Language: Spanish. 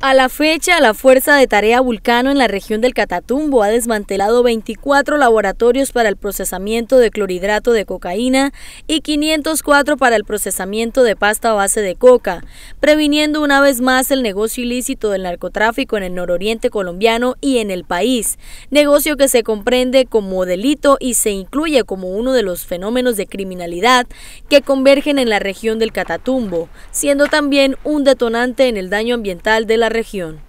A la fecha, la Fuerza de Tarea Vulcano en la región del Catatumbo ha desmantelado 24 laboratorios para el procesamiento de clorhidrato de cocaína y 504 para el procesamiento de pasta a base de coca, previniendo una vez más el negocio ilícito del narcotráfico en el nororiente colombiano y en el país, negocio que se comprende como delito y se incluye como uno de los fenómenos de criminalidad que convergen en la región del Catatumbo, siendo también un detonante en el daño ambiental de la región.